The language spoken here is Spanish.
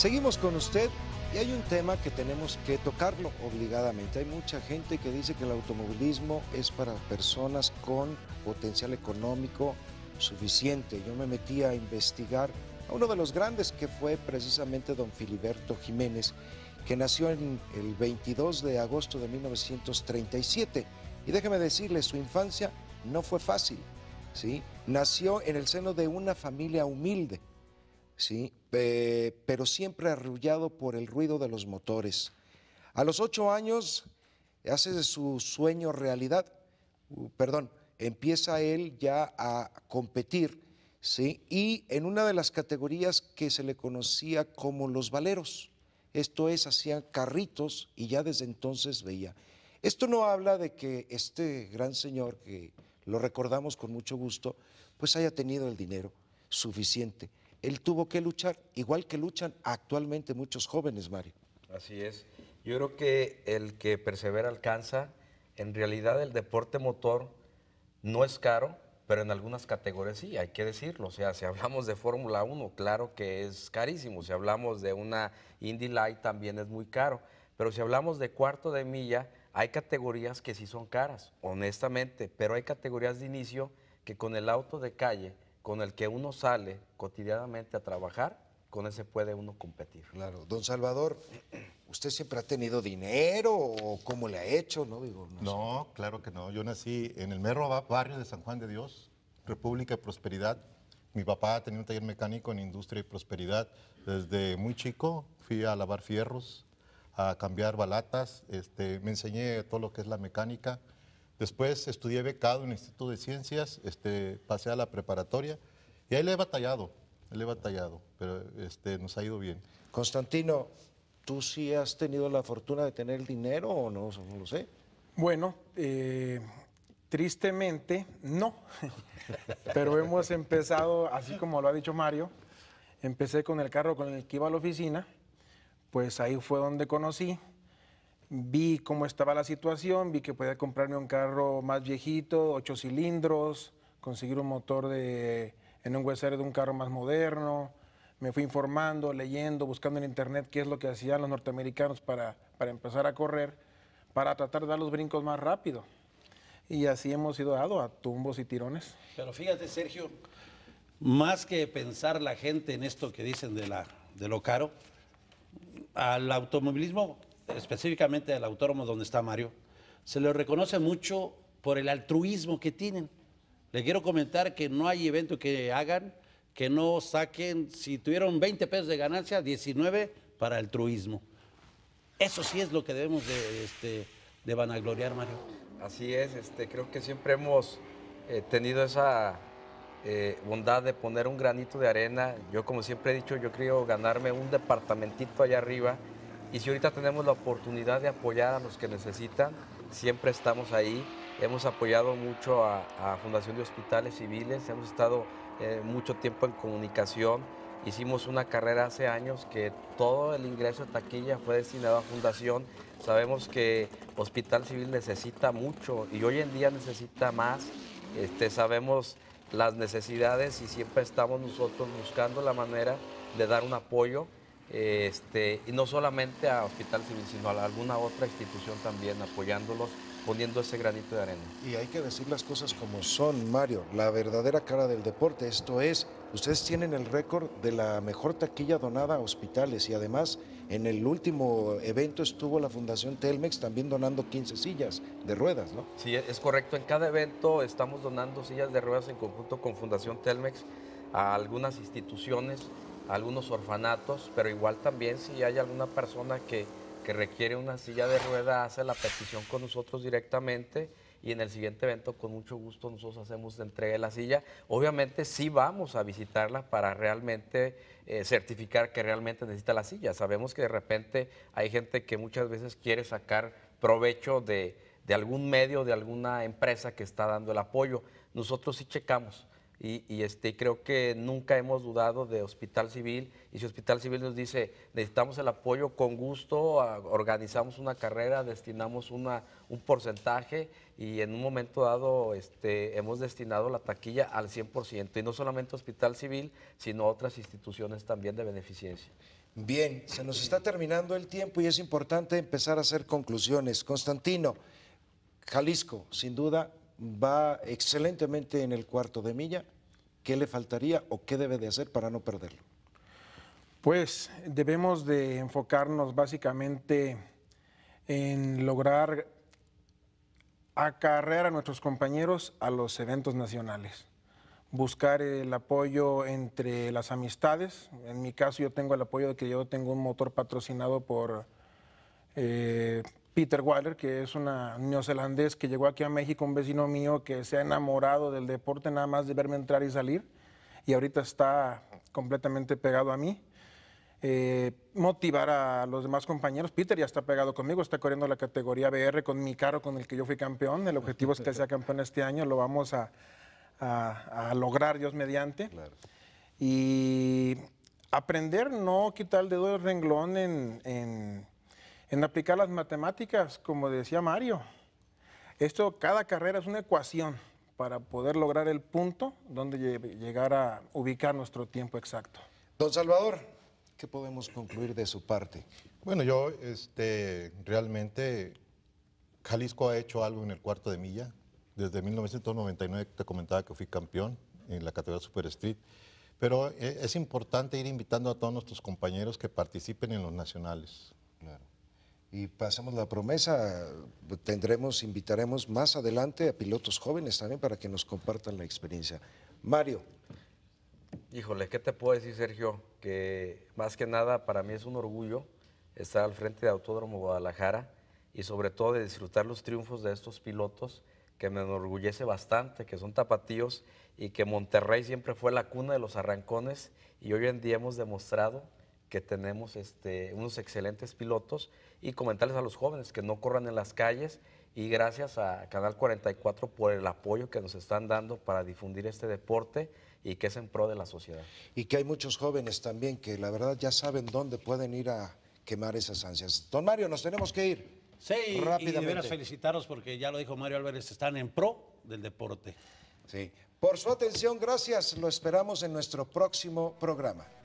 Seguimos con usted y hay un tema que tenemos que tocarlo obligadamente. Hay mucha gente que dice que el automovilismo es para personas con potencial económico suficiente. Yo me metí a investigar a uno de los grandes que fue precisamente don Filiberto Jiménez, que nació el 22 de agosto de 1937. Y déjeme decirle, su infancia no fue fácil. ¿sí? Nació en el seno de una familia humilde. ¿sí? Eh, pero siempre arrullado por el ruido de los motores. A los ocho años hace de su sueño realidad, uh, perdón, empieza él ya a competir, Y en una de las categorías que se le conocía como los valeros, esto es, hacían carritos y ya desde entonces veía. Esto no habla de que este gran señor, que lo recordamos con mucho gusto, pues haya tenido el dinero suficiente él tuvo que luchar, igual que luchan actualmente muchos jóvenes, Mario. Así es. Yo creo que el que persevera alcanza. En realidad el deporte motor no es caro, pero en algunas categorías sí, hay que decirlo. O sea, si hablamos de Fórmula 1, claro que es carísimo. Si hablamos de una Indy Light, también es muy caro. Pero si hablamos de cuarto de milla, hay categorías que sí son caras, honestamente, pero hay categorías de inicio que con el auto de calle con el que uno sale cotidianamente a trabajar, con ese puede uno competir. Claro, don Salvador, ¿usted siempre ha tenido dinero o cómo le ha hecho? No, claro que no. Yo nací en el mero barrio de San Juan de Dios, República y Prosperidad. Mi papá tenía un taller mecánico en Industria y Prosperidad. Desde muy chico fui a lavar fierros, a cambiar balatas, este, me enseñé todo lo que es la mecánica. Después estudié becado en el Instituto de Ciencias, este, pasé a la preparatoria y ahí le he batallado, le he batallado, pero este, nos ha ido bien. Constantino, ¿tú sí has tenido la fortuna de tener el dinero o no? No lo sé. Bueno, eh, tristemente no, pero hemos empezado, así como lo ha dicho Mario, empecé con el carro con el que iba a la oficina, pues ahí fue donde conocí vi cómo estaba la situación, vi que podía comprarme un carro más viejito, ocho cilindros, conseguir un motor de, en un huesero de un carro más moderno. Me fui informando, leyendo, buscando en internet qué es lo que hacían los norteamericanos para, empezar a correr, para tratar de dar los brincos más rápido. Y así hemos ido dado a tumbos y tirones. Pero fíjate, Sergio, más que pensar la gente en esto que dicen de, la, de lo caro, al automovilismo específicamente del autónomo donde está Mario, se le reconoce mucho por el altruismo que tienen. Le quiero comentar que no hay evento que hagan que no saquen, si tuvieron 20 pesos de ganancia, 19 para altruismo. Eso sí es lo que debemos de, este, de vanagloriar, Mario. Así es, este, creo que siempre hemos eh, tenido esa eh, bondad de poner un granito de arena. Yo, como siempre he dicho, yo creo ganarme un departamentito allá arriba y si ahorita tenemos la oportunidad de apoyar a los que necesitan, siempre estamos ahí. Hemos apoyado mucho a, Fundación de Hospitales Civiles, hemos estado eh, mucho tiempo en comunicación. Hicimos una carrera hace años que todo el ingreso de taquilla fue destinado a fundación. Sabemos que Hospital Civil necesita mucho y hoy en día necesita más. Este, sabemos las necesidades y siempre estamos nosotros buscando la manera de dar un apoyo este, y no solamente a Hospital Civil, sino a alguna otra institución también apoyándolos, poniendo ese granito de arena. Y hay que decir las cosas como son, Mario, la verdadera cara del deporte, esto es, ustedes tienen el récord de la mejor taquilla donada a hospitales y además en el último evento estuvo la Fundación Telmex también donando 15 sillas de ruedas, ¿no? Sí, es correcto, en cada evento estamos donando sillas de ruedas en conjunto con Fundación Telmex a algunas instituciones algunos orfanatos, pero igual también si hay alguna persona que, que requiere una silla de rueda, hace la petición con nosotros directamente y en el siguiente evento con mucho gusto nosotros hacemos la entrega de la silla. Obviamente sí vamos a visitarla para realmente eh, certificar que realmente necesita la silla. Sabemos que de repente hay gente que muchas veces quiere sacar provecho de, de algún medio, de alguna empresa que está dando el apoyo. Nosotros sí checamos y, este, creo que nunca hemos dudado de Hospital Civil y si Hospital Civil nos dice necesitamos el apoyo, con gusto organizamos una carrera, destinamos una, un porcentaje y en un momento dado este, hemos destinado la taquilla al 100% y no solamente Hospital Civil, sino otras instituciones también de beneficencia. Bien, se nos está terminando el tiempo y es importante empezar a hacer conclusiones. Constantino, Jalisco, sin duda, va excelentemente en el cuarto de milla. ¿Qué le faltaría o qué debe de hacer para no perderlo? Pues debemos de enfocarnos básicamente en lograr acarrear a nuestros compañeros a los eventos nacionales, buscar el apoyo entre las amistades. En mi caso yo tengo el apoyo de que yo tengo un motor patrocinado por eh, Peter Waller, que es un neozelandés que llegó aquí a México, un vecino mío que se ha enamorado del deporte nada más de verme entrar y salir y ahorita está completamente pegado a mí. Eh, motivar a los demás compañeros. Peter ya está pegado conmigo, está corriendo la categoría BR con mi carro con el que yo fui campeón. El objetivo es que sea campeón este año, lo vamos a, lograr Dios mediante. Y aprender, no quitar el dedo del renglón en en aplicar las matemáticas, como decía Mario. Esto, cada carrera es una ecuación para poder lograr el punto donde llegar a ubicar nuestro tiempo exacto. Don Salvador, ¿qué podemos concluir de su parte? Bueno, yo este, realmente Jalisco ha hecho algo en el cuarto de milla. Desde 1999 te comentaba que fui campeón en la categoría Super Street. Pero eh, es importante ir invitando a todos nuestros compañeros que participen en los nacionales. Claro y pasamos la promesa, tendremos, invitaremos más adelante a pilotos jóvenes también para que nos compartan la experiencia. Mario. Híjole, ¿qué te puedo decir, Sergio? Que más que nada para mí es un orgullo estar al frente de Autódromo Guadalajara y sobre todo de disfrutar los triunfos de estos pilotos que me enorgullece bastante, que son tapatíos y que Monterrey siempre fue la cuna de los arrancones y hoy en día hemos demostrado que tenemos este, unos excelentes pilotos y comentarles a los jóvenes que no corran en las calles y gracias a Canal 44 por el apoyo que nos están dando para difundir este deporte y que es en pro de la sociedad. Y que hay muchos jóvenes también que la verdad ya saben dónde pueden ir a quemar esas ansias. Don Mario, nos tenemos que ir. Sí, y de felicitaros porque ya lo dijo Mario Álvarez, están en pro del deporte. Sí. Por su atención, gracias. Lo esperamos en nuestro próximo programa.